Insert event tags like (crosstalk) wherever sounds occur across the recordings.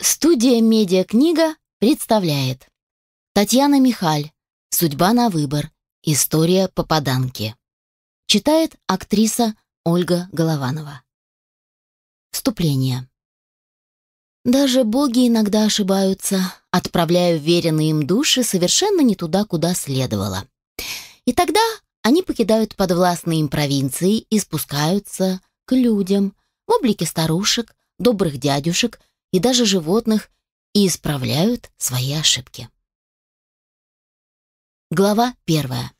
Студия «Медиакнига» представляет Татьяна Михаль «Судьба на выбор. История попаданки» Читает актриса Ольга Голованова Вступление Даже боги иногда ошибаются, отправляя веренные им души совершенно не туда, куда следовало. И тогда они покидают подвластные им провинции и спускаются к людям в облике старушек, добрых дядюшек, и даже животных и исправляют свои ошибки. Глава первая.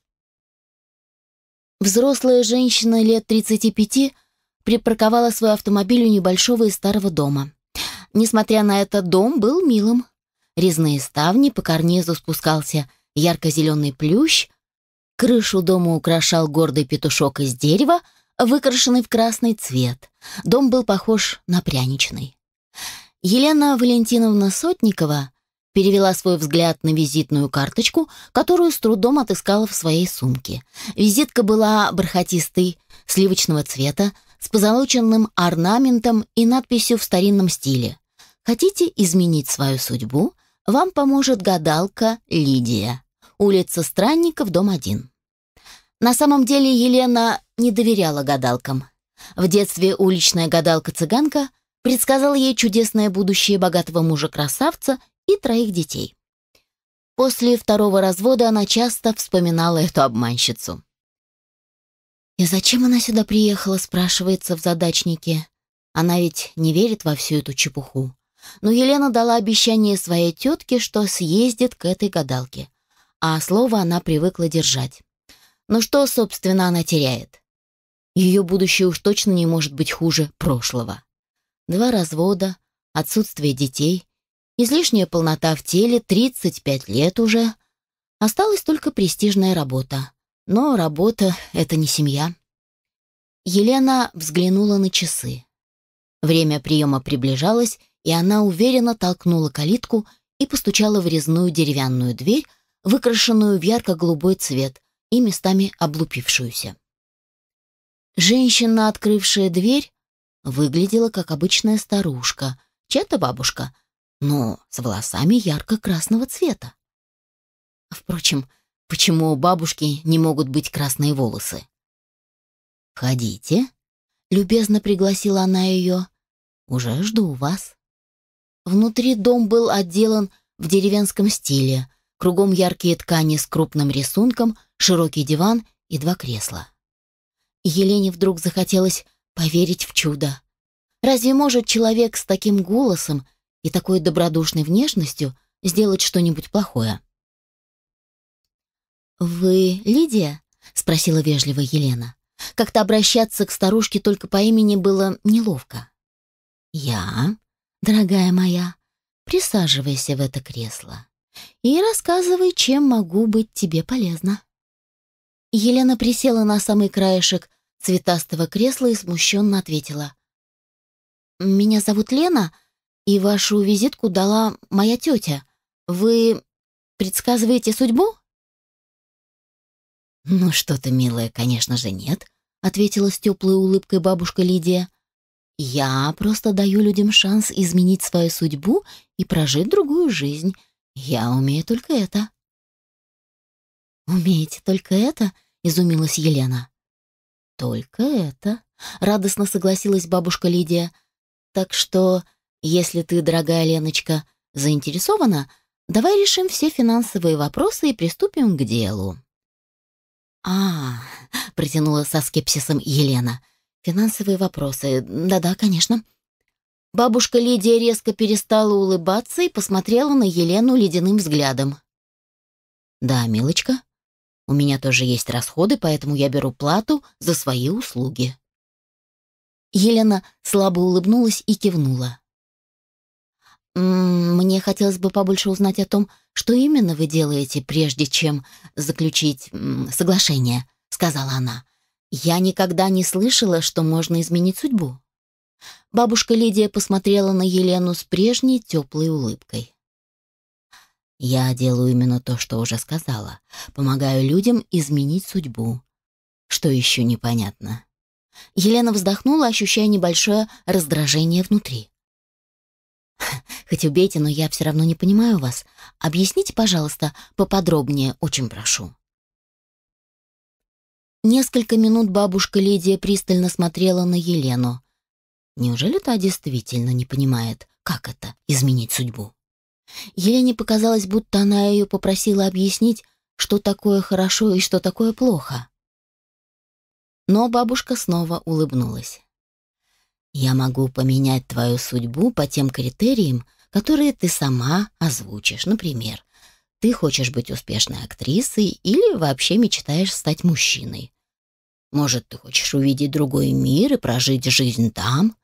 Взрослая женщина лет 35 припарковала свой автомобиль у небольшого и старого дома. Несмотря на это, дом был милым. Резные ставни, по карнизу спускался ярко-зеленый плющ, крышу дома украшал гордый петушок из дерева, выкрашенный в красный цвет. Дом был похож на пряничный. Елена Валентиновна Сотникова перевела свой взгляд на визитную карточку, которую с трудом отыскала в своей сумке. Визитка была бархатистой, сливочного цвета, с позолоченным орнаментом и надписью в старинном стиле. Хотите изменить свою судьбу? Вам поможет гадалка Лидия. Улица Странников, дом 1. На самом деле Елена не доверяла гадалкам. В детстве уличная гадалка-цыганка предсказал ей чудесное будущее богатого мужа-красавца и троих детей. После второго развода она часто вспоминала эту обманщицу. «И зачем она сюда приехала?» — спрашивается в задачнике. Она ведь не верит во всю эту чепуху. Но Елена дала обещание своей тетке, что съездит к этой гадалке. А слово она привыкла держать. Но что, собственно, она теряет? Ее будущее уж точно не может быть хуже прошлого два развода, отсутствие детей, излишняя полнота в теле, 35 лет уже. Осталась только престижная работа. Но работа — это не семья. Елена взглянула на часы. Время приема приближалось, и она уверенно толкнула калитку и постучала в резную деревянную дверь, выкрашенную в ярко-голубой цвет и местами облупившуюся. Женщина, открывшая дверь, Выглядела, как обычная старушка, чья-то бабушка, но с волосами ярко-красного цвета. Впрочем, почему у бабушки не могут быть красные волосы? Ходите, любезно пригласила она ее, — «уже жду вас». Внутри дом был отделан в деревенском стиле, кругом яркие ткани с крупным рисунком, широкий диван и два кресла. Елене вдруг захотелось поверить в чудо. Разве может человек с таким голосом и такой добродушной внешностью сделать что-нибудь плохое? «Вы Лидия?» — спросила вежливо Елена. Как-то обращаться к старушке только по имени было неловко. «Я, дорогая моя, присаживайся в это кресло и рассказывай, чем могу быть тебе полезна». Елена присела на самый краешек цветастого кресла и смущенно ответила. «Меня зовут Лена, и вашу визитку дала моя тетя. Вы предсказываете судьбу?» «Ну что ты, милая, конечно же нет», — ответила с теплой улыбкой бабушка Лидия. «Я просто даю людям шанс изменить свою судьбу и прожить другую жизнь. Я умею только это». «Умеете только это?» — изумилась Елена. «Только это», — радостно согласилась бабушка Лидия. «Так что, если ты, дорогая Леночка, заинтересована, давай решим все финансовые вопросы и приступим к делу». «А, — протянула со скепсисом Елена, — финансовые вопросы. Да-да, конечно». Бабушка Лидия резко перестала улыбаться и посмотрела на Елену ледяным взглядом. «Да, милочка», у меня тоже есть расходы, поэтому я беру плату за свои услуги». Елена слабо улыбнулась и кивнула. «Мне хотелось бы побольше узнать о том, что именно вы делаете, прежде чем заключить соглашение», — сказала она. «Я никогда не слышала, что можно изменить судьбу». Бабушка Лидия посмотрела на Елену с прежней теплой улыбкой. Я делаю именно то, что уже сказала. Помогаю людям изменить судьбу. Что еще непонятно? Елена вздохнула, ощущая небольшое раздражение внутри. (laughs) «Хоть убейте, но я все равно не понимаю вас. Объясните, пожалуйста, поподробнее, очень прошу». Несколько минут бабушка Лидия пристально смотрела на Елену. Неужели та действительно не понимает, как это — изменить судьбу? Елене показалось, будто она ее попросила объяснить, что такое хорошо и что такое плохо. Но бабушка снова улыбнулась. «Я могу поменять твою судьбу по тем критериям, которые ты сама озвучишь. Например, ты хочешь быть успешной актрисой или вообще мечтаешь стать мужчиной. Может, ты хочешь увидеть другой мир и прожить жизнь там?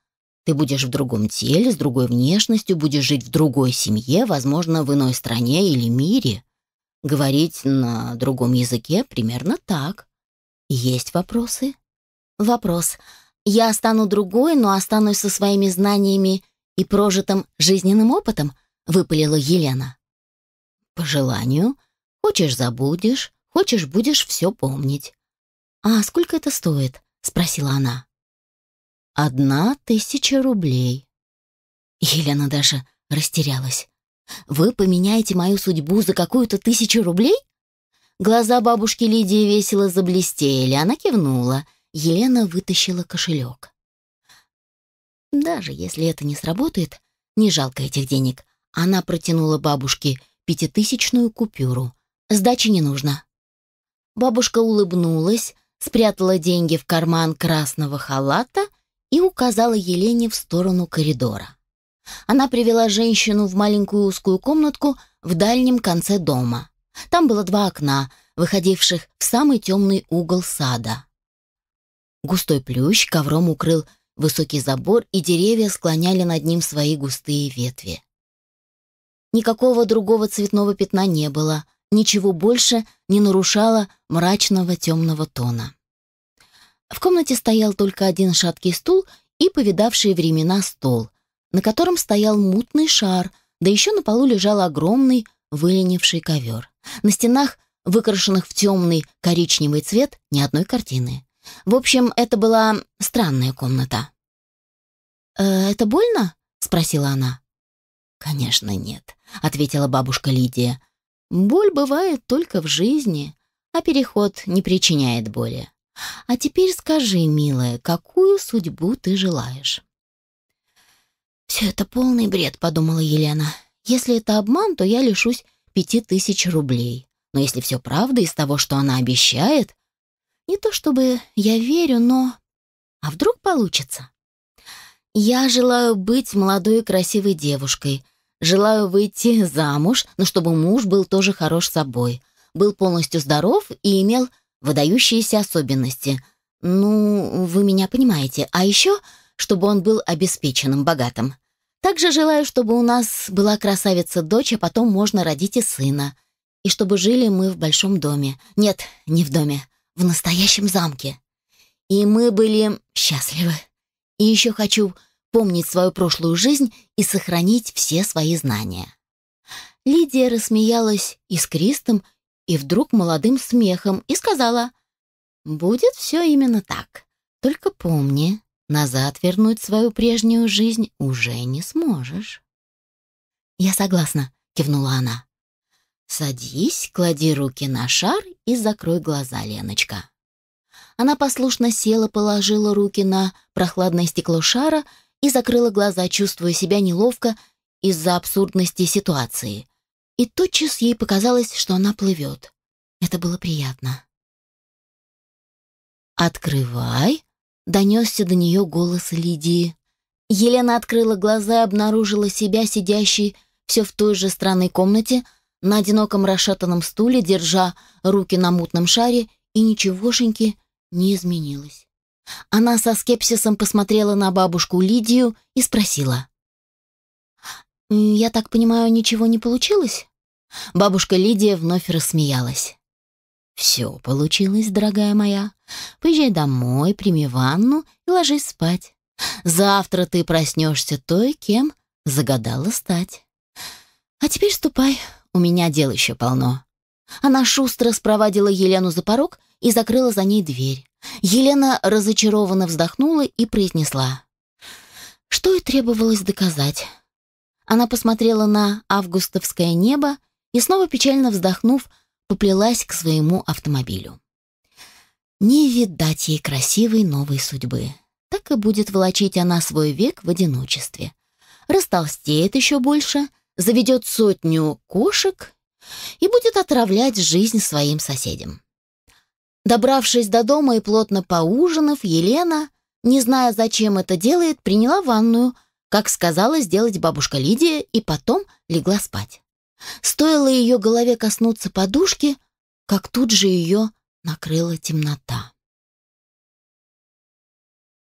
Ты будешь в другом теле, с другой внешностью, будешь жить в другой семье, возможно, в иной стране или мире. Говорить на другом языке примерно так. Есть вопросы? Вопрос. Я стану другой, но останусь со своими знаниями и прожитым жизненным опытом, выпалила Елена. По желанию. Хочешь — забудешь, хочешь — будешь все помнить. «А сколько это стоит?» — спросила она одна тысяча рублей. Елена даже растерялась. «Вы поменяете мою судьбу за какую-то тысячу рублей?» Глаза бабушки Лидии весело заблестели. Она кивнула. Елена вытащила кошелек. Даже если это не сработает, не жалко этих денег. Она протянула бабушке пятитысячную купюру. Сдачи не нужно. Бабушка улыбнулась, спрятала деньги в карман красного халата — и указала Елене в сторону коридора. Она привела женщину в маленькую узкую комнатку в дальнем конце дома. Там было два окна, выходивших в самый темный угол сада. Густой плющ ковром укрыл высокий забор, и деревья склоняли над ним свои густые ветви. Никакого другого цветного пятна не было, ничего больше не нарушало мрачного темного тона. В комнате стоял только один шаткий стул и повидавший времена стол, на котором стоял мутный шар, да еще на полу лежал огромный выленивший ковер. На стенах, выкрашенных в темный коричневый цвет, ни одной картины. В общем, это была странная комната. «Э, «Это больно?» — спросила она. «Конечно нет», — ответила бабушка Лидия. «Боль бывает только в жизни, а переход не причиняет боли. А теперь скажи, милая, какую судьбу ты желаешь? Все это полный бред, подумала Елена. Если это обман, то я лишусь пяти тысяч рублей. Но если все правда из того, что она обещает, не то чтобы я верю, но... А вдруг получится? Я желаю быть молодой и красивой девушкой. Желаю выйти замуж, но чтобы муж был тоже хорош собой, был полностью здоров и имел выдающиеся особенности. Ну, вы меня понимаете. А еще, чтобы он был обеспеченным, богатым. Также желаю, чтобы у нас была красавица-дочь, а потом можно родить и сына. И чтобы жили мы в большом доме. Нет, не в доме, в настоящем замке. И мы были счастливы. И еще хочу помнить свою прошлую жизнь и сохранить все свои знания. Лидия рассмеялась искристым, и вдруг молодым смехом и сказала, «Будет все именно так. Только помни, назад вернуть свою прежнюю жизнь уже не сможешь». «Я согласна», — кивнула она. «Садись, клади руки на шар и закрой глаза, Леночка». Она послушно села, положила руки на прохладное стекло шара и закрыла глаза, чувствуя себя неловко из-за абсурдности ситуации. И тотчас ей показалось, что она плывет. Это было приятно. «Открывай!» — донесся до нее голос Лидии. Елена открыла глаза и обнаружила себя сидящей все в той же странной комнате, на одиноком расшатанном стуле, держа руки на мутном шаре, и ничегошеньки не изменилось. Она со скепсисом посмотрела на бабушку Лидию и спросила. «Я так понимаю, ничего не получилось?» Бабушка Лидия вновь рассмеялась. «Все получилось, дорогая моя. Поезжай домой, прими ванну и ложись спать. Завтра ты проснешься той, кем загадала стать. А теперь ступай, у меня дел еще полно». Она шустро спровадила Елену за порог и закрыла за ней дверь. Елена разочарованно вздохнула и произнесла. «Что и требовалось доказать». Она посмотрела на августовское небо и, снова печально вздохнув, поплелась к своему автомобилю. Не видать ей красивой новой судьбы. Так и будет волочить она свой век в одиночестве. Растолстеет еще больше, заведет сотню кошек и будет отравлять жизнь своим соседям. Добравшись до дома и плотно поужинав, Елена, не зная, зачем это делает, приняла ванную, как сказала сделать бабушка Лидия, и потом легла спать. Стоило ее голове коснуться подушки, как тут же ее накрыла темнота.